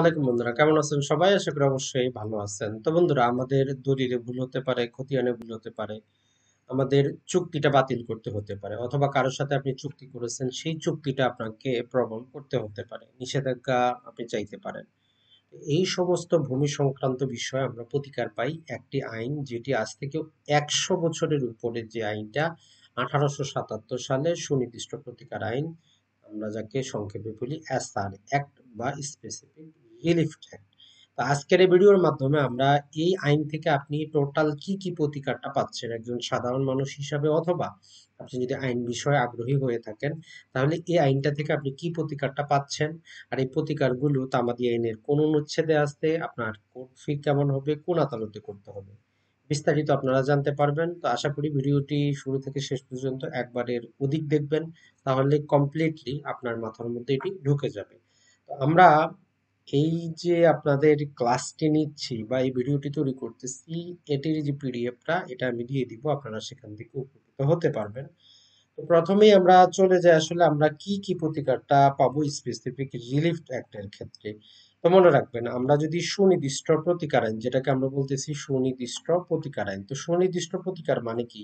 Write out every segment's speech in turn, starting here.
আলাইকুম বন্ধুরা কেমন আছেন সবাই আশা করি অবশ্যই ভালো আছেন তো বন্ধুরা আমাদের ভুল হতে পারে ভুল হতে পারে আমাদের চুক্তিটা বাতিল করতে হতে পারে অথবা কারোর সাথে আপনি চুক্তি করেছেন সেই চুক্তিটা আপনাকে প্রবল করতে হতে পারে নিষেধাজ্ঞা আপনি চাইতে পারেন এই সমস্ত ভূমি সংক্রান্ত বিষয়ে আমরা প্রতিকার পাই একটি আইন যেটি আজ থেকে একশো বছরের উপরে যে আইনটা আঠারোশো সাতাত্তর সালে সুনির্দিষ্ট প্রতিকার আইন আমরা যাকে সংক্ষেপে বলি অ্যাসার অ্যাক্ট বা স্পেসিফিক রিলিফড তো আজকের এই ভিডিওর মাধ্যমে আমরা এই আইন থেকে আপনি টোটাল কি কি প্রতিকারটা পাচ্ছেন একজন সাধারণ মানুষ হিসাবে অথবা আপনি যদি আইন বিষয়ে আগ্রহী হয়ে থাকেন তাহলে এই আইনটা থেকে আপনি কি প্রতিকারটা পাচ্ছেন আর এই প্রতিকারগুলো তামাদি আইনের কোন অনুচ্ছেদে আসতে আপনার কোর্ট ফি কেমন হবে কোন আদালতে করতে হবে বিস্তারিত আপনারা জানতে পারবেন তো আশা করি ভিডিওটি শুরু থেকে শেষ পর্যন্ত একবারের অধিক দেখবেন তাহলে কমপ্লিটলি আপনার মাথার মধ্যে এটি ঢুকে যাবে তো আমরা এই যে আপনাদের ক্লাসটি নিচ্ছি বা এই ভিডিওটি তৈরি করতেছি এটির যে পিডিএফটা এটা আমি দিয়ে দিব আপনারা সেখান থেকে উপকৃত হতে পারবেন তো প্রথমেই আমরা চলে যাই আসলে আমরা কি কি প্রতিকারটা পাবো স্পেসিফিক রিলিফ অ্যাক্টের ক্ষেত্রে তো মনে রাখবেন আমরা যদি সুনির্দিষ্ট প্রতিকার আইন যেটাকে আমরা বলতেছি সুনির্দিষ্ট প্রতিকার আইন তো সুনির্দিষ্ট প্রতিকার মানে কি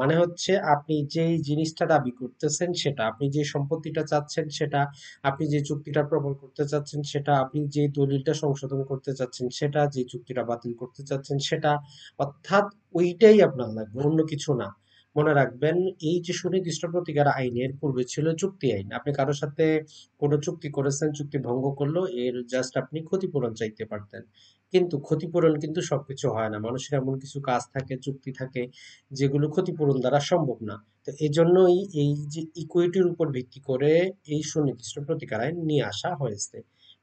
মানে হচ্ছে আপনি যেই জিনিসটা দাবি করতেছেন সেটা আপনি যে সম্পত্তিটা চাচ্ছেন সেটা আপনি যে চুক্তিটা প্রবল করতে চাচ্ছেন সেটা আপনি যে দলিলটা সংশোধন করতে চাচ্ছেন সেটা যে চুক্তিটা বাতিল করতে চাচ্ছেন সেটা অর্থাৎ ওইটাই আপনার লাগবে অন্য কিছু না মনে রাখবেন এই যে সুনির্দিষ্ট প্রতিকার আইনের পূর্বে ছিল চুক্তি আইন আপনি কারো সাথে কোনো চুক্তি করেছেন চুক্তি ভঙ্গ করলো এর জাস্ট আপনি ক্ষতিপূরণ চাইতে পারতেন কিন্তু ক্ষতিপূরণ কিন্তু সবকিছু হয় না মানুষের এমন কিছু কাজ থাকে চুক্তি থাকে যেগুলো ক্ষতিপূরণ দ্বারা সম্ভব না তো এই জন্যই এই যে ইকুইটির উপর ভিত্তি করে এই সুনির্দিষ্ট প্রতিকার আইন নিয়ে আসা হয়েছে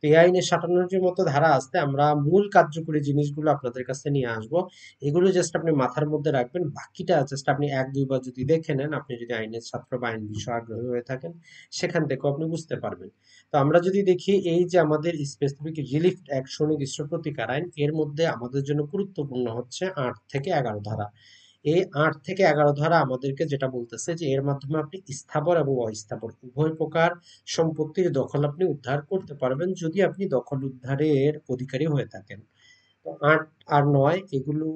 এই আইনের সাতান্নটির মতো ধারা আসতে আমরা মূল কার্যকরী জিনিসগুলো আপনাদের কাছে নিয়ে আসবো এগুলো জাস্ট আপনি মাথার মধ্যে রাখবেন বাকিটা জাস্ট আপনি এক দুইবার যদি দেখে নেন আপনি যদি আইনের ছাত্র বা আইন বিষয় আগ্রহী হয়ে থাকেন সেখান থেকেও আপনি বুঝতে পারবেন তো আমরা যদি দেখি এই যে আমাদের স্পেসিফিক রিলিফ অ্যাকশন সুনির্দিষ্ট প্রতিকার আইন এর মধ্যে আমাদের জন্য গুরুত্বপূর্ণ হচ্ছে আট থেকে এগারো ধারা এই আট থেকে এগারো ধারা আমাদেরকে যেটা বলতেছে যে এর মাধ্যমে আপনি স্থাবর এবং অস্থাবর উভয় প্রকার সম্পত্তির দখল আপনি উদ্ধার করতে পারবেন যদি আপনি দখল উদ্ধারের অধিকারী হয়ে থাকেন তো আট আর নয় এগুলো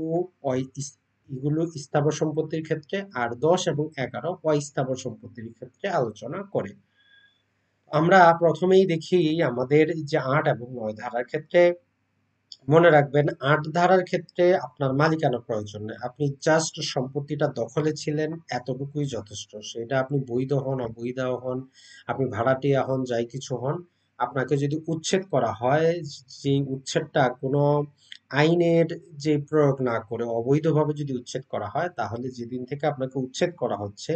এগুলো স্থাবর সম্পত্তির ক্ষেত্রে আর দশ এবং এগারো অস্থাবর সম্পত্তির ক্ষেত্রে আলোচনা করে আমরা প্রথমেই দেখি আমাদের যে আট এবং নয় ধারার ক্ষেত্রে মনে রাখবেন আট ধারার ক্ষেত্রে আপনার মালিকানা প্রয়োজন নেই আপনি জাস্ট সম্পত্তিটা দখলে ছিলেন এতটুকুই যথেষ্ট সেটা আপনি বৈধ হন অবৈধ হন আপনি ভাড়াটিয়া হন যাই কিছু হন আপনাকে যদি উচ্ছেদ করা হয় যে উচ্ছেদটা কোনো আইনের যে প্রয়োগ না করে অবৈধভাবে যদি উচ্ছেদ করা হয় তাহলে যেদিন থেকে আপনাকে উচ্ছেদ করা হচ্ছে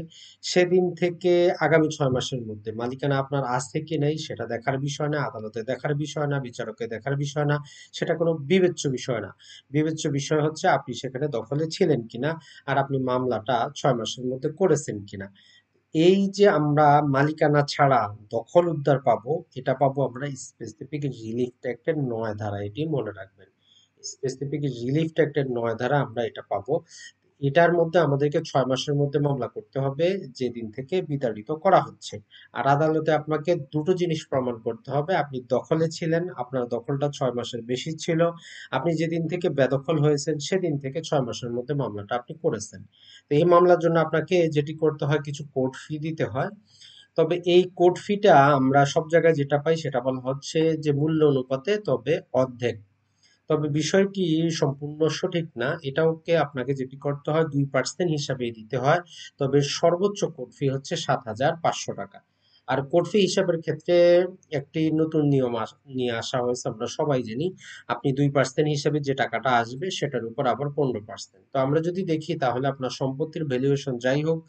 সেদিন থেকে আগামী ছয় মাসের মধ্যে মালিকানা আপনার আজ থেকে নেই সেটা দেখার বিষয় না আদালতে দেখার বিষয় না বিচারকে দেখার বিষয় না সেটা কোনো বিবেচ্য বিষয় না বিবেচ্য বিষয় হচ্ছে আপনি সেখানে দখলে ছিলেন কিনা আর আপনি মামলাটা ছয় মাসের মধ্যে করেছেন কিনা এই যে আমরা মালিকানা ছাড়া দখল উদ্ধার পাবো এটা পাবো আমরা স্পেসিফিক রিলিফ অ্যাক্টের নয় ধারা এটি মনে রাখবেন স্পেসিফিক রিলিফ অ্যাক্টের নয় ধারা আমরা এটা পাবো এটার মধ্যে আমাদেরকে ছয় মাসের মধ্যে মামলা করতে হবে যেদিন থেকে বিতাড়িত করা হচ্ছে আর আদালতে আপনাকে দুটো জিনিস প্রমাণ করতে হবে আপনি দখলে ছিলেন আপনার দখলটা ছয় মাসের বেশি ছিল আপনি যেদিন থেকে বেদখল হয়েছেন সেদিন থেকে ছয় মাসের মধ্যে মামলাটা আপনি করেছেন তো এই মামলার জন্য আপনাকে যেটি করতে হয় কিছু কোর্ট ফি দিতে হয় তবে এই কোর্ট ফিটা আমরা সব জায়গায় যেটা পাই সেটা বলা হচ্ছে যে মূল্য অনুপাতে তবে অর্ধেক তবে বিষয়টি সম্পূর্ণ সঠিক না এটাওকে আপনাকে যেটি করতে হয় দুই পার্সেন্ট হিসাবে দিতে হয় তবে সর্বোচ্চ কোড ফি হচ্ছে সাত হাজার পাঁচশো টাকা আর কোর্ট ফি হিসাবের ক্ষেত্রে একটি নতুন নিয়ম নিয়ে আসা হয়েছে আমরা সবাই জানি আপনি দুই পার্সেন্ট হিসাবে যে টাকাটা আসবে সেটার উপর আবার পনেরো পার্সেন্ট তো আমরা যদি দেখি তাহলে আপনার সম্পত্তির ভ্যালুয়েশন যাই হোক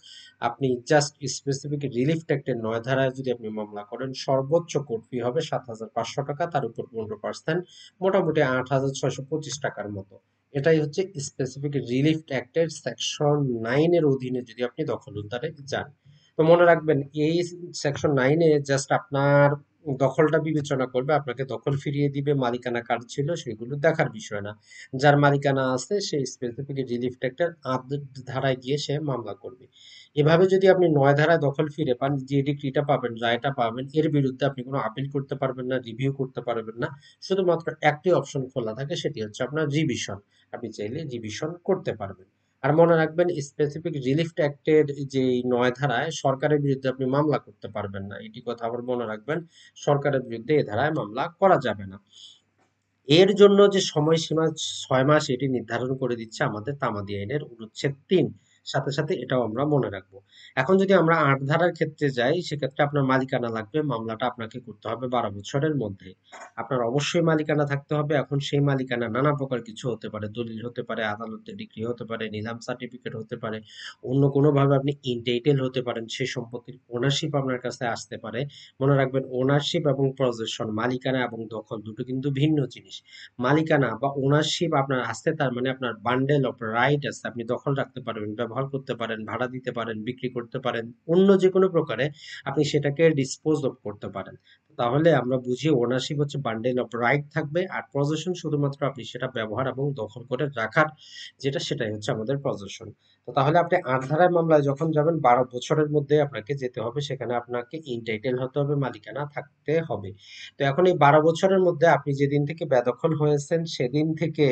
আপনি জাস্ট স্পেসিফিক রিলিফ ট্যাক্টের নয় ধারায় যদি আপনি মামলা করেন সর্বোচ্চ কোর্ট ফি হবে সাত হাজার পাঁচশো টাকা তার উপর পনেরো পার্সেন্ট মোটামুটি আট হাজার ছয়শো পঁচিশ টাকার মতো এটাই হচ্ছে স্পেসিফিক রিলিফ অ্যাক্টের সেকশন নাইনের অধীনে যদি আপনি দখল উদ্ধারে যান তো মনে রাখবেন এই সেকশন নাইনে জাস্ট আপনার দখলটা বিবেচনা করবে আপনাকে দখল ফিরিয়ে দিবে মালিকানা কার ছিল সেগুলো দেখার বিষয় না যার মালিকানা আছে সেই স্পেসিফিক রিলিফ ট্যাক্টের আদ ধারায় গিয়ে সে মামলা করবে এভাবে যদি আপনি নয় ধারায় দখল ফিরে পান যে ডিগ্রিটা পাবেন রায়টা পাবেন এর বিরুদ্ধে আপনি কোনো আপিল করতে পারবেন না রিভিউ করতে পারবেন না শুধুমাত্র একটি অপশন খোলা থাকে সেটি হচ্ছে আপনার রিভিশন আপনি চাইলে রিভিশন করতে পারবেন আর মনে রাখবেন স্পেসিফিক রিলিফ অ্যাক্টের যে নয় ধারায় সরকারের বিরুদ্ধে আপনি মামলা করতে পারবেন না এটি কথা আবার মনে রাখবেন সরকারের বিরুদ্ধে এ ধারায় মামলা করা যাবে না এর জন্য যে সময়সীমা ছয় মাস এটি নির্ধারণ করে দিচ্ছে আমাদের তামাদি আইনের অনুচ্ছেদ তিন সাথে সাথে এটাও আমরা মনে রাখবো এখন যদি আমরা আট ধারার ক্ষেত্রে যাই সেক্ষেত্রে আপনার মালিকানা লাগবে মামলাটা আপনাকে করতে হবে বারো বছরের মধ্যে আপনার অবশ্যই মালিকানা থাকতে হবে এখন সেই মালিকানা নানা প্রকার কিছু হতে পারে দলিল হতে পারে আদালতে ডিগ্রি হতে পারে নিলাম সার্টিফিকেট হতে পারে অন্য কোনোভাবে আপনি ইনটাইটেল হতে পারেন সেই সম্পত্তির ওনারশিপ আপনার কাছে আসতে পারে মনে রাখবেন ওনারশিপ এবং প্রজেশন মালিকানা এবং দখল দুটো কিন্তু ভিন্ন জিনিস মালিকানা বা ওনারশিপ আপনার আসতে তার মানে আপনার বান্ডেল অফ রাইট আছে আপনি দখল রাখতে পারবেন ব্যবহার ব্যবহার করতে পারেন ভাড়া দিতে পারেন বিক্রি করতে পারেন অন্য যে কোনো প্রকারে আপনি সেটাকে ডিসপোজ অফ করতে পারেন তাহলে আমরা বুঝি ওনারশিপ হচ্ছে বান্ডেল অফ রাইট থাকবে আর প্রজেশন শুধুমাত্র আপনি সেটা ব্যবহার এবং দখল করে রাখার যেটা সেটাই হচ্ছে আমাদের প্রজেশন তো তাহলে আপনি আট ধারায় মামলায় যখন যাবেন বারো বছরের মধ্যে আপনাকে যেতে হবে সেখানে আপনাকে ইনটাইটেল হতে হবে মালিকানা থাকতে হবে তো এখন এই বারো বছরের মধ্যে আপনি যেদিন থেকে বেদখল হয়েছেন সেদিন থেকে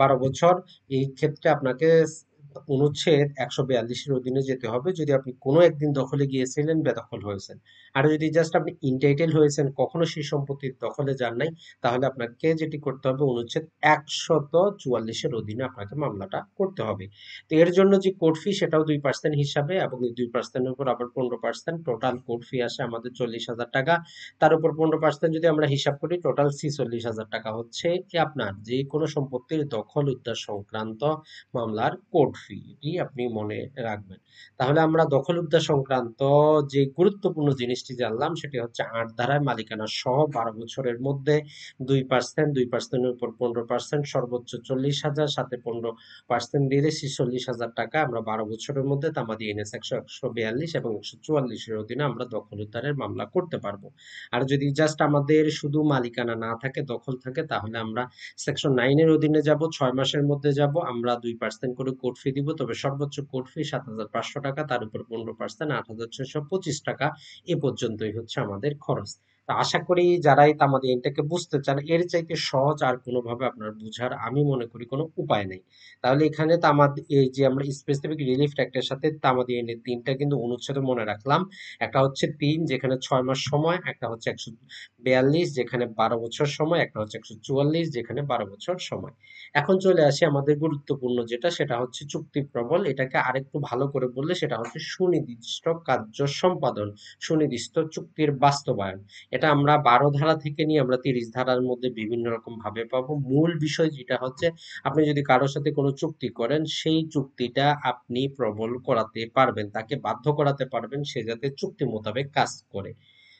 বারো বছর এই ক্ষেত্রে আপনাকে অনুচ্ছেদ একশো বিয়াল্লিশের অধীনে যেতে হবে যদি আপনি কোনো একদিন দখলে গিয়েছিলেন বেদখল হয়েছেন আর যদি জাস্ট আপনি ইনটাইটেল হয়েছেন কখনো সেই সম্পত্তির দখলে যান নাই তাহলে আপনাকে যেটি করতে হবে অনুচ্ছেদ একশত চুয়াল্লিশের অধীনে আপনাকে মামলাটা করতে হবে তো এর জন্য যে কোর্ট ফি সেটাও দুই পার্সেন্ট হিসাবে এবং দুই পার্সেন্টের উপর আবার পনেরো পার্সেন্ট টোটাল কোর্ট ফি আসে আমাদের চল্লিশ হাজার টাকা তার উপর পনেরো পার্সেন্ট যদি আমরা হিসাব করি টোটাল ছিচল্লিশ হাজার টাকা হচ্ছে আপনার যে কোনো সম্পত্তির দখল উদ্ধার সংক্রান্ত মামলার কোর্ট ফি এটি আপনি মনে রাখবেন তাহলে আমরা দখল উদ্ধার সংক্রান্ত যে গুরুত্বপূর্ণ জিনিস জিনিসটি জানলাম সেটি হচ্ছে আট ধারায় মালিকানা সহ বারো বছরের মধ্যে দুই পার্সেন্ট দুই পার্সেন্টের উপর পনেরো পার্সেন্ট সর্বোচ্চ চল্লিশ হাজার সাথে পনেরো পার্সেন্ট দিলে চল্লিশ হাজার টাকা আমরা বারো বছরের মধ্যে তামাদি এনএস একশো একশো বিয়াল্লিশ এবং একশো চুয়াল্লিশের অধীনে আমরা দখল উদ্ধারের মামলা করতে পারবো আর যদি জাস্ট আমাদের শুধু মালিকানা না থাকে দখল থাকে তাহলে আমরা সেকশন নাইনের অধীনে যাব ছয় মাসের মধ্যে যাব আমরা দুই পার্সেন্ট করে কোর্ট ফি দিব তবে সর্বোচ্চ কোর্ট ফি সাত হাজার পাঁচশো টাকা তার উপর পনেরো পার্সেন্ট আট হাজার ছয়শো পঁচিশ টাকা এ পর্যন্তই হচ্ছে আমাদের খরচ আশা করি যারাই তামাদি আইনটাকে বুঝতে চান এর চাইতে সহজ আর কোনোভাবে আপনার বুঝার আমি মনে করি কোনো উপায় নেই তাহলে এখানে তামাদি এই যে আমরা স্পেসিফিক রিলিফ ট্যাক্টের সাথে তামাদি আইনের তিনটা কিন্তু অনুচ্ছেদে মনে রাখলাম একটা হচ্ছে তিন যেখানে ছয় মাস সময় একটা হচ্ছে একশো বিয়াল্লিশ যেখানে বারো বছর সময় একটা হচ্ছে একশো চুয়াল্লিশ যেখানে বারো বছর সময় এখন চলে আসি আমাদের গুরুত্বপূর্ণ যেটা সেটা হচ্ছে চুক্তি প্রবল এটাকে আরেকটু ভালো করে বললে সেটা হচ্ছে সুনির্দিষ্ট কার্য সম্পাদন সুনির্দিষ্ট চুক্তির বাস্তবায়ন এটা আমরা বারো ধারা থেকে নিয়ে আমরা তিরিশ ধারার মধ্যে বিভিন্ন রকম ভাবে পাবো মূল বিষয় যেটা হচ্ছে আপনি যদি কারোর সাথে কোনো চুক্তি করেন সেই চুক্তিটা আপনি প্রবল করাতে পারবেন তাকে বাধ্য করাতে পারবেন সে যাতে চুক্তি মোতাবেক কাজ করে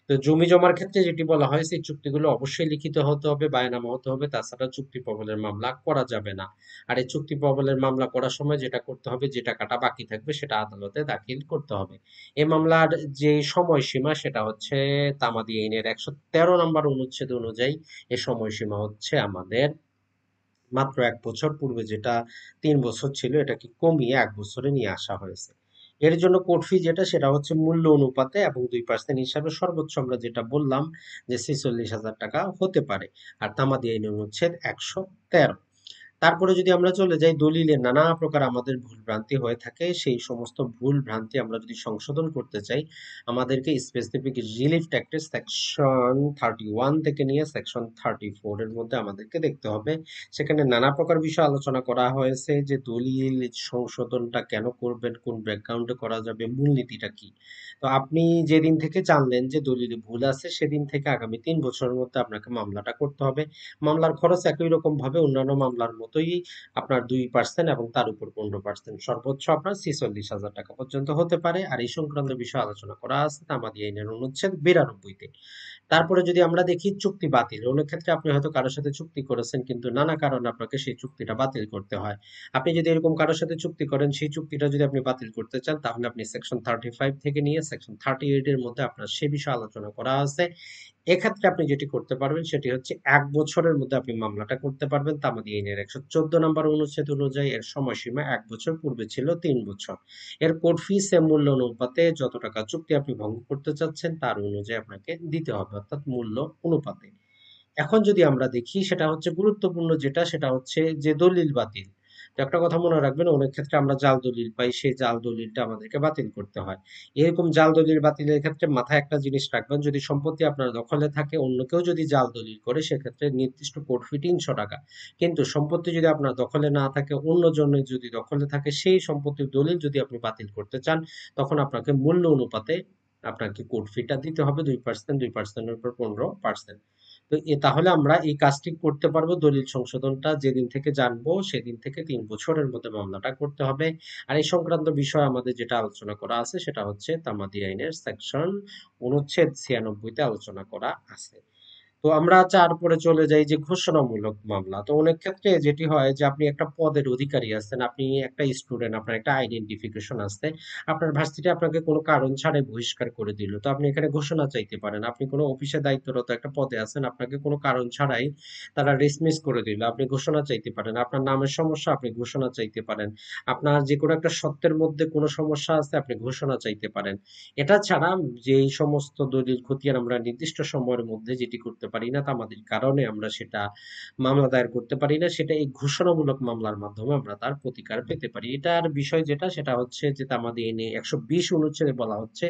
তো জমি জমার ক্ষেত্রে যেটি বলা হয় সেই চুক্তিগুলো অবশ্যই লিখিত হতে হবে বায়নামা হতে হবে তাছাড়া চুক্তি প্রবলের মামলা করা যাবে না আর এই চুক্তি প্রবলের মামলা করার সময় যেটা করতে হবে যে টাকাটা বাকি থাকবে সেটা আদালতে দাখিল করতে হবে এ মামলার যে সময়সীমা সেটা হচ্ছে তামাদি আইনের একশো তেরো নম্বর অনুচ্ছেদ অনুযায়ী এ সময়সীমা হচ্ছে আমাদের মাত্র এক বছর পূর্বে যেটা তিন বছর ছিল এটাকে কমিয়ে এক বছরে নিয়ে আসা হয়েছে এর জন্য কোড ফি যেটা সেটা হচ্ছে মূল্য অনুপাতে এবং দুই পার্সেন্ট হিসাবে সর্বোচ্চ আমরা যেটা বললাম যে ছেচল্লিশ হাজার টাকা হতে পারে আর তামাদি আইন অনুচ্ছেদ একশো তেরো তারপরে যদি আমরা চলে যাই দলিলে নানা প্রকার আমাদের ভুল ভ্রান্তি হয়ে থাকে সেই সমস্ত ভুল ভ্রান্তি আমরা যদি সংশোধন করতে চাই আমাদেরকে স্পেসিফিক রিলিফ ট্যাক্টের সেকশন থার্টি ওয়ান থেকে নিয়ে সেকশন থার্টি ফোরের মধ্যে আমাদেরকে দেখতে হবে সেখানে নানা প্রকার বিষয় আলোচনা করা হয়েছে যে দলিল সংশোধনটা কেন করবেন কোন ব্যাকগ্রাউন্ডে করা যাবে মূলনীতিটা কি তো আপনি যেদিন থেকে জানলেন যে দলিলে ভুল আছে সেদিন থেকে আগামী তিন বছরের মধ্যে আপনাকে মামলাটা করতে হবে মামলার খরচ একই রকমভাবে অন্যান্য মামলার মতো সর্বত্রই আপনার দুই পার্সেন্ট এবং তার উপর পনেরো পার্সেন্ট সর্বোচ্চ আপনার ছিচল্লিশ হাজার টাকা পর্যন্ত হতে পারে আর এই সংক্রান্ত বিষয়ে আলোচনা করা আছে আমাদের আইনের অনুচ্ছেদ বিরানব্বইতে তারপরে যদি আমরা দেখি চুক্তি বাতিল অনেক ক্ষেত্রে আপনি হয়তো কারোর সাথে চুক্তি করেছেন কিন্তু নানা কারণে আপনাকে সেই চুক্তিটা বাতিল করতে হয় আপনি যদি এরকম কারোর সাথে চুক্তি করেন সেই চুক্তিটা যদি আপনি বাতিল করতে চান তাহলে আপনি সেকশন থার্টি ফাইভ থেকে নিয়ে সেকশন থার্টি এইট এর মধ্যে আপনার সে বিষয়ে আলোচনা করা আছে এক্ষেত্রে আপনি যেটি করতে পারবেন সেটি হচ্ছে এক বছরের মধ্যে আপনি মামলাটা করতে পারবেন তামাদি আইনের একশো চোদ্দ নম্বর অনুচ্ছেদ অনুযায়ী এর সময়সীমা এক বছর পূর্বে ছিল তিন বছর এর কোর্ট ফি এর মূল্য অনুপাতে যত টাকা চুক্তি আপনি ভঙ্গ করতে চাচ্ছেন তার অনুযায়ী আপনাকে দিতে হবে অর্থাৎ মূল্য অনুপাতে এখন যদি আমরা দেখি সেটা হচ্ছে গুরুত্বপূর্ণ যেটা সেটা হচ্ছে যে দলিল বাতিল একটা কথা মনে রাখবেন অনেক ক্ষেত্রে আমরা জাল দলিল পাই সেই জাল দলিলটা আমাদেরকে বাতিল করতে হয় এরকম জাল দলিল বাতিলের ক্ষেত্রে মাথায় একটা জিনিস রাখবেন যদি সম্পত্তি আপনার দখলে থাকে অন্য কেউ যদি জাল দলিল করে সেক্ষেত্রে নির্দিষ্ট কোর্ট তিনশো টাকা কিন্তু সম্পত্তি যদি আপনার দখলে না থাকে অন্য জন্য যদি দখলে থাকে সেই সম্পত্তির দলিল যদি আপনি বাতিল করতে চান তখন আপনাকে মূল্য অনুপাতে আপনাকে কোর্ট ফিটা দিতে হবে দুই পার্সেন্ট দুই পার্সেন্টের উপর পনেরো পার্সেন্ট তো তাহলে আমরা এই কাজটি করতে পারবো দলিল সংশোধনটা যেদিন থেকে জানবো সেদিন থেকে তিন বছরের মধ্যে মামলাটা করতে হবে আর এই সংক্রান্ত বিষয় আমাদের যেটা আলোচনা করা আছে সেটা হচ্ছে তামাদি আইনের সেকশন অনুচ্ছেদ ছিয়ানব্বইতে আলোচনা করা আছে তো আমরা চার পরে চলে যাই যে ঘোষণামূলক মামলা তো অনেক ক্ষেত্রে যেটি হয় যে আপনি একটা পদের অধিকারী আছেন আপনি একটা স্টুডেন্ট আপনার একটা আইডেন্টিফিকেশন আছে আপনার ভার্সিটি আপনাকে কোনো কারণ ছাড়াই বহিষ্কার করে দিল তো আপনি এখানে ঘোষণা চাইতে পারেন আপনি কোনো অফিসে দায়িত্বরত একটা পদে আছেন আপনাকে কোনো কারণ ছাড়াই তারা ডিসমিস করে দিল আপনি ঘোষণা চাইতে পারেন আপনার নামের সমস্যা আপনি ঘোষণা চাইতে পারেন আপনার যে কোনো একটা সত্যের মধ্যে কোনো সমস্যা আছে আপনি ঘোষণা চাইতে পারেন এটা ছাড়া যে সমস্ত দলিল খতিয়ান আমরা নির্দিষ্ট সময়ের মধ্যে যেটি করতে পারি না তামাদের কারণে আমরা সেটা মামলা দায়ের করতে পারি না সেটা এই ঘোষণামূলক মামলার মাধ্যমে আমরা তার প্রতিকার পেতে পারি এটার বিষয় যেটা সেটা হচ্ছে যে তামাদি এনে একশো বিশ অনুচ্ছেদে বলা হচ্ছে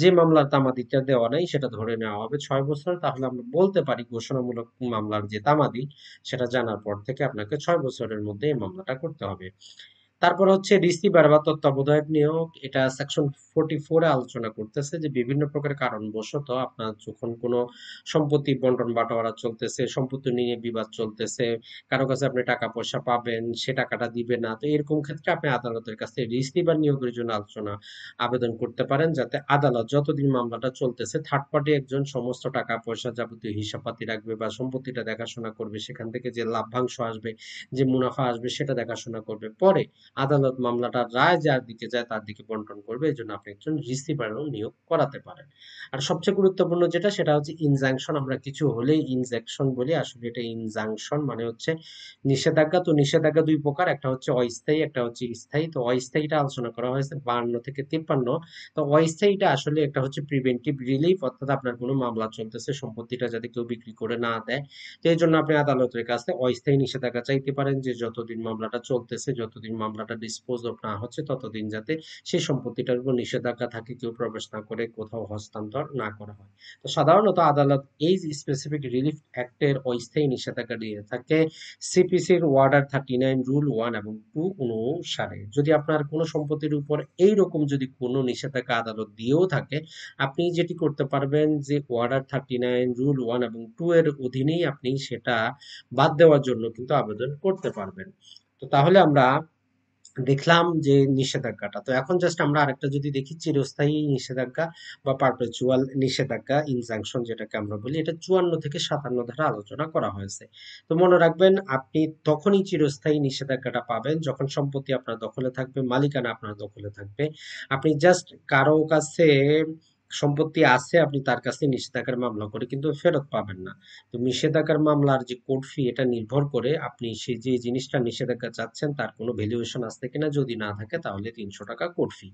যে মামলার তামাদিটা দেওয়া নাই সেটা ধরে নেওয়া হবে ছয় বছর তাহলে আমরা বলতে পারি ঘোষণামূলক মামলার যে তামাদি সেটা জানার পর থেকে আপনাকে ছয় বছরের মধ্যে এই মামলাটা করতে হবে তারপর হচ্ছে রিসিভার বা তত্ত্বাবধায়ক নিয়োগ এটা সেকশন ফোরটি ফোরে আলোচনা করতেছে যে বিভিন্ন প্রকার কারণ বশত আপনার যখন কোনো সম্পত্তি বন্টন বাটোয়ারা চলতেছে সম্পত্তি নিয়ে বিবাদ চলতেছে কারো কাছে আপনি টাকা পয়সা পাবেন সে টাকাটা দিবে না তো এরকম ক্ষেত্রে আপনি আদালতের কাছে রিসিভার নিয়োগের জন্য আলোচনা আবেদন করতে পারেন যাতে আদালত যতদিন মামলাটা চলতেছে থার্ড পার্টি একজন সমস্ত টাকা পয়সা যাবতীয় হিসাবপাতি রাখবে বা সম্পত্তিটা দেখাশোনা করবে সেখান থেকে যে লাভ্যাংশ আসবে যে মুনাফা আসবে সেটা দেখাশোনা করবে পরে আদালত মামলাটার রায় যার দিকে যায় তার দিকে বন্টন করবে এই জন্য আপনি একজন রিসিভারও নিয়োগ করাতে পারেন আর সবচেয়ে গুরুত্বপূর্ণ যেটা সেটা হচ্ছে ইনজাংশন আমরা কিছু হলেই ইনজেকশন বলি আসলে এটা ইনজাংশন মানে হচ্ছে নিষেধাজ্ঞা তো নিষেধাজ্ঞা দুই প্রকার একটা হচ্ছে অস্থায়ী একটা হচ্ছে স্থায়ী তো অস্থায়ীটা আলোচনা করা হয়েছে বান্ন থেকে তিপ্পান্ন তো অস্থায়ীটা আসলে একটা হচ্ছে প্রিভেন্টিভ রিলিফ অর্থাৎ আপনার কোনো মামলা চলতেছে সম্পত্তিটা যাতে কেউ বিক্রি করে না দেয় তো এই জন্য আপনি আদালতের কাছে অস্থায়ী নিষেধাজ্ঞা চাইতে পারেন যে যতদিন মামলাটা চলতেছে যতদিন মামলা মামলাটা ডিসপোজ অফ না হচ্ছে ততদিন যাতে সেই সম্পত্তিটার উপর নিষেধাজ্ঞা থাকে কেউ প্রবেশ না করে কোথাও হস্তান্তর না করা হয় তো সাধারণত আদালত এই স্পেসিফিক রিলিফ অ্যাক্টের অস্থায়ী নিষেধাজ্ঞা দিয়ে থাকে সিপিসির order thirty nine rule one এবং টু অনুসারে যদি আপনার কোনো সম্পত্তির উপর এই রকম যদি কোনো নিষেধাজ্ঞা আদালত দিয়েও থাকে আপনি যেটি করতে পারবেন যে order thirty nine rule one এবং টু এর অধীনেই আপনি সেটা বাদ দেওয়ার জন্য কিন্তু আবেদন করতে পারবেন তো তাহলে আমরা দেখলাম যে নিষেধাজ্ঞাটা তো এখন জাস্ট আমরা আরেকটা যদি দেখি চিরস্থায়ী নিষেধাজ্ঞা বা পারপেচুয়াল নিষেধাজ্ঞা ইনজাংশন যেটাকে আমরা বলি এটা চুয়ান্ন থেকে সাতান্ন ধারে আলোচনা করা হয়েছে তো মনে রাখবেন আপনি তখনই চিরস্থায়ী নিষেধাজ্ঞাটা পাবেন যখন সম্পত্তি আপনার দখলে থাকবে মালিকানা আপনার দখলে থাকবে আপনি জাস্ট কারো কাছে সম্পত্তি আছে আপনি তার কাছে নিষেধাজ্ঞার মামলা করে কিন্তু ফেরত পাবেন না তো নিষেধাজ্ঞার মামলার যে কোর্ট ফি এটা নির্ভর করে আপনি সে যে জিনিসটা নিষেধাজ্ঞা চাচ্ছেন তার কোনো ভ্যালুয়েশন আসছে কিনা যদি না থাকে তাহলে তিনশো টাকা কোর্ট ফি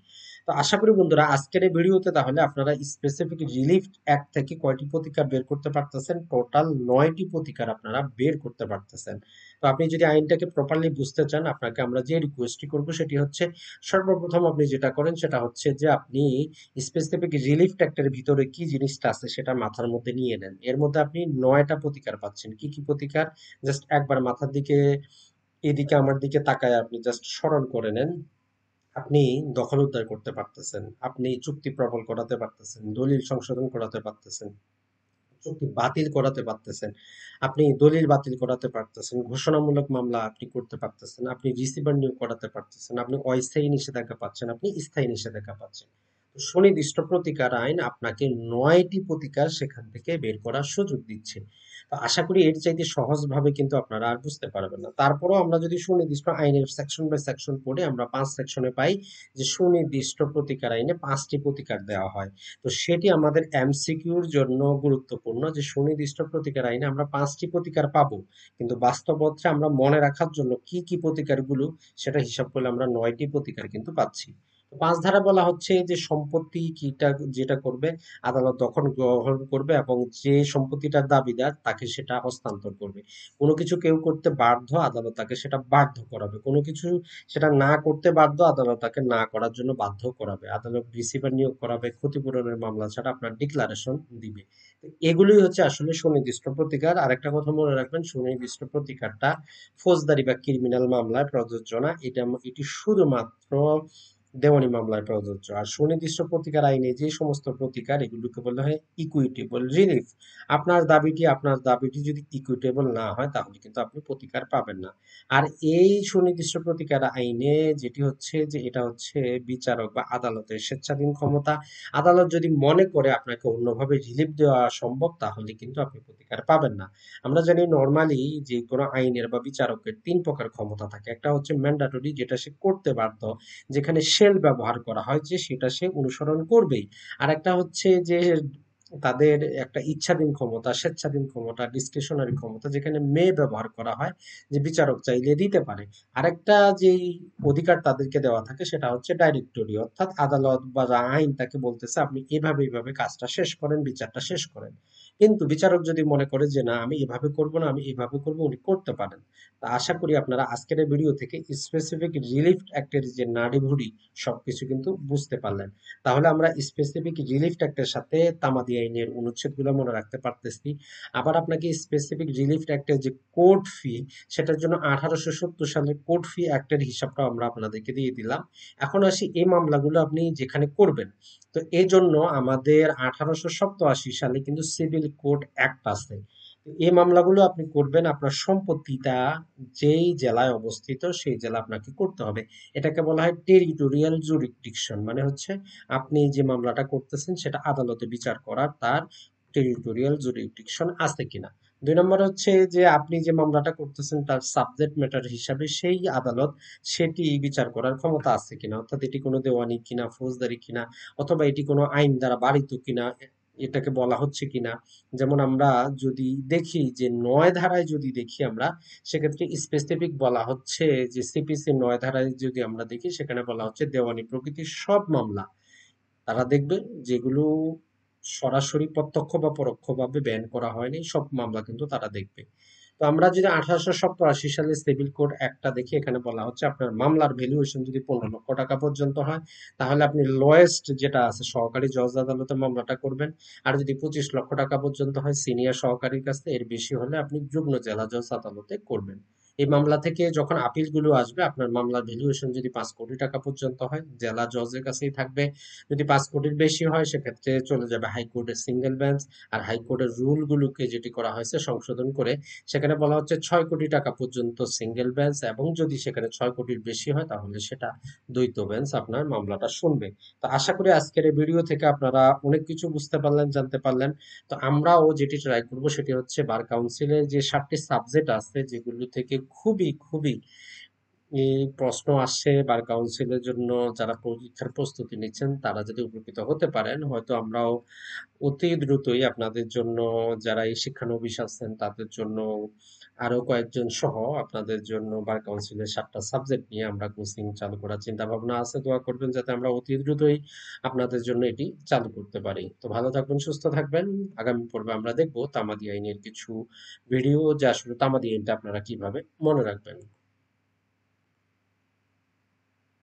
তো আশা করি বন্ধুরা আজকের এই ভিডিওতে তাহলে আপনারা স্পেসিফিক রিলিফ অ্যাক্ট থেকে কয়টি প্রতিকার বের করতে পারতেছেন টোটাল নয়টি প্রতিকার আপনারা বের করতে পারতেছেন তো আপনি যদি আইনটাকে প্রপারলি বুঝতে চান আপনাকে আমরা যে রিকোয়েস্টটি করব সেটি হচ্ছে সর্বপ্রথম আপনি যেটা করেন সেটা হচ্ছে যে আপনি স্পেসিফিক রিলিফ ট্যাক্টের ভিতরে কি জিনিসটা আছে সেটা মাথার মধ্যে নিয়ে নেন এর মধ্যে আপনি নয়টা প্রতিকার পাচ্ছেন কি কি প্রতিকার জাস্ট একবার মাথার দিকে এদিকে আমার দিকে তাকায় আপনি জাস্ট স্মরণ করে নেন আপনি দখল উদ্ধার করতে পারতেছেন আপনি চুক্তি প্রবল করাতে পারতেছেন দলিল সংশোধন করাতে পারতেছেন চুক্তি বাতিল করাতে পারতেছেন আপনি দলিল বাতিল করাতে পারতেছেন ঘোষণামূলক মামলা আপনি করতে পারতেছেন আপনি রিসিভার নিয়োগ করাতে পারতেছেন আপনি অস্থায়ী নিষেধাজ্ঞা পাচ্ছেন আপনি স্থায়ী নিষেধাজ্ঞা পাচ্ছেন সুনির্দিষ্ট প্রতিকার আইন আপনাকে নয়টি প্রতিকার সেখান থেকে বের করার সুযোগ দিচ্ছে তো আশা করি এর চাইতে সহজভাবে কিন্তু আপনারা আর বুঝতে পারবেন না তারপরও আমরা যদি সুনির্দিষ্ট আইনের সেকশন বাই সেকশন পড়ে আমরা পাঁচ সেকশনে পাই যে সুনির্দিষ্ট প্রতিকার আইনে পাঁচটি প্রতিকার দেওয়া হয় তো সেটি আমাদের এমসিকিউর জন্য গুরুত্বপূর্ণ যে সুনির্দিষ্ট প্রতিকার আইনে আমরা পাঁচটি প্রতিকার পাবো কিন্তু বাস্তবত্রে আমরা মনে রাখার জন্য কি কি প্রতিকারগুলো সেটা হিসাব করলে আমরা নয়টি প্রতিকার কিন্তু পাচ্ছি পাঁচ ধারা বলা হচ্ছে যে সম্পত্তি কিটা যেটা করবে আদালত তখন গ্রহণ করবে এবং যে সম্পত্তিটার দাবিদার তাকে সেটা হস্তান্তর করবে কোনো কিছু কেউ করতে বাধ্য আদালত তাকে সেটা বাধ্য করাবে কোনো কিছু সেটা না করতে বাধ্য আদালত তাকে না করার জন্য বাধ্য করাবে আদালত রিসিভার নিয়োগ করাবে ক্ষতিপূরণের মামলা ছাড়া আপনার ডিক্লারেশন দিবে এগুলোই হচ্ছে আসলে সুনির্দিষ্ট প্রতিকার আরেকটা কথা মনে রাখবেন সুনির্দিষ্ট প্রতিকারটা ফৌজদারি বা ক্রিমিনাল মামলায় প্রযোজ্য না এটা এটি শুধুমাত্র দেওয়ানি মামলায় প্রযোজ্য আর সুনির্দিষ্ট প্রতিকার আইনে যে সমস্ত প্রতিকার এগুলোকে বলা হয় ইকুইটেবল রিলিফ আপনার দাবিটি আপনার দাবিটি যদি ইকুইটেবল না হয় তাহলে কিন্তু আপনি প্রতিকার পাবেন না আর এই সুনির্দিষ্ট প্রতিকার আইনে যেটি হচ্ছে যে এটা হচ্ছে বিচারক বা আদালতের স্বেচ্ছাধীন ক্ষমতা আদালত যদি মনে করে আপনাকে অন্যভাবে রিলিফ দেওয়া সম্ভব তাহলে কিন্তু আপনি প্রতিকার পাবেন না আমরা জানি নর্মালি যে কোনো আইনের বা বিচারকের তিন প্রকার ক্ষমতা থাকে একটা হচ্ছে ম্যান্ডাটরি যেটা সে করতে বাধ্য যেখানে শেল ব্যবহার করা হয় যে সেটা সে অনুসরণ করবেই আর একটা হচ্ছে যে তাদের একটা ইচ্ছাধীন ক্ষমতা স্বেচ্ছাধীন ক্ষমতা ডিসক্রিশনারি ক্ষমতা যেখানে মেয়ে ব্যবহার করা হয় যে বিচারক চাইলে দিতে পারে আরেকটা যেই অধিকার তাদেরকে দেওয়া থাকে সেটা হচ্ছে ডাইরেক্টরি অর্থাৎ আদালত বা আইন তাকে বলতেছে আপনি এভাবে এভাবে কাজটা শেষ করেন বিচারটা শেষ করেন কিন্তু বিচারক যদি মনে করে যে না আমি এভাবে করব না আমি এভাবে করব উনি করতে পারেন তা আশা করি আপনারা আজকের ভিডিও থেকে স্পেসিফিক রিলিফ অ্যাক্টের যে নাড়িভুড়ি সব কিছু কিন্তু বুঝতে পারলেন তাহলে আমরা স্পেসিফিক রিলিফ অ্যাক্টের সাথে তামাদি আইনের অনুচ্ছেদগুলো মনে রাখতে পারতেছি আবার আপনাকে স্পেসিফিক রিলিফ অ্যাক্টের যে কোর্ট ফি সেটার জন্য আঠারোশো সত্তর সালের কোর্ট ফি অ্যাক্টের হিসাবটা আমরা আপনাদেরকে দিয়ে দিলাম এখন আসি এই মামলাগুলো আপনি যেখানে করবেন তো এই জন্য আমাদের আঠারোশো সপ্তআশি সালে কিন্তু সিভিল কোড অ্যাক্ট আছে এই মামলাগুলো আপনি করবেন আপনার সম্পত্তিটা যেই জেলায় অবস্থিত সেই জেলা আপনাকে করতে হবে এটাকে বলা হয় টেরিটোরিয়াল জুরিডিকশন মানে হচ্ছে আপনি যে মামলাটা করতেছেন সেটা আদালতে বিচার করার তার টেরিটোরিয়াল জুরিডিকশন আছে কিনা দুই নম্বর হচ্ছে যে আপনি যে মামলাটা করতেছেন তার সাবজেক্ট ম্যাটার হিসাবে সেই আদালত সেটি বিচার করার ক্ষমতা আছে কিনা অর্থাৎ এটি কোনো দেওয়ানি কিনা ফৌজদারি কিনা অথবা এটি কোনো আইন দ্বারা বাড়িত কিনা এটাকে বলা হচ্ছে কিনা যেমন আমরা যদি দেখি যে নয় ধারায় যদি দেখি আমরা সেক্ষেত্রে স্পেসিফিক বলা হচ্ছে যে সিপিসি নয় ধারায় যদি আমরা দেখি সেখানে বলা হচ্ছে দেওয়ানি প্রকৃতির সব মামলা তারা দেখবে যেগুলো সরাসরি প্রত্যক্ষ বা পরোক্ষভাবে ব্যান করা হয়নি সব মামলা কিন্তু তারা দেখবে তো আমরা যদি আঠারোশো সপ্তাশি সালে সিভিল কোড একটা দেখি এখানে বলা হচ্ছে আপনার মামলার ভ্যালুয়েশন যদি পনেরো লক্ষ টাকা পর্যন্ত হয় তাহলে আপনি লোয়েস্ট যেটা আছে সহকারী জজ আদালতে মামলাটা করবেন আর যদি পঁচিশ লক্ষ টাকা পর্যন্ত হয় সিনিয়র সহকারীর কাছে এর বেশি হলে আপনি যুগ্ম জেলা জজ আদালতে করবেন এই মামলা থেকে যখন আপিলগুলো আসবে আপনার মামলার ভ্যালুয়েশন যদি পাঁচ কোটি টাকা পর্যন্ত হয় জেলা জজের কাছেই থাকবে যদি পাঁচ কোটির বেশি হয় সেক্ষেত্রে চলে যাবে হাইকোর্টের সিঙ্গেল বেঞ্চ আর হাইকোর্টের রুলগুলোকে যেটি করা হয়েছে সংশোধন করে সেখানে বলা হচ্ছে ছয় কোটি টাকা পর্যন্ত সিঙ্গেল বেঞ্চ এবং যদি সেখানে ছয় কোটির বেশি হয় তাহলে সেটা দ্বৈত বেঞ্চ আপনার মামলাটা শুনবে তো আশা করি আজকের এই ভিডিও থেকে আপনারা অনেক কিছু বুঝতে পারলেন জানতে পারলেন তো আমরাও যেটি ট্রাই করবো সেটি হচ্ছে বার কাউন্সিলের যে সাতটি সাবজেক্ট আছে যেগুলো থেকে খুবই খুবই প্রশ্ন আসে বার কাউন্সিলের জন্য যারা পরীক্ষার প্রস্তুতি নিচ্ছেন তারা যদি উপকৃত হতে পারেন হয়তো আমরাও অতি দ্রুতই আপনাদের জন্য যারা এই শিক্ষানবিশ আছেন তাদের জন্য আরো কয়েকজন সহ আপনাদের জন্য বার কাউন্সিলের সাতটা সাবজেক্ট নিয়ে আমরা কোচিং চালু করার চিন্তা ভাবনা আছে দোয়া করবেন যাতে আমরা অতি দ্রুতই আপনাদের জন্য এটি চালু করতে পারি তো ভালো থাকবেন সুস্থ থাকবেন আগামী পর্বে আমরা দেখব তামাদি আইনের কিছু ভিডিও যা শুধু তামাদি আইনটা আপনারা কিভাবে মনে রাখবেন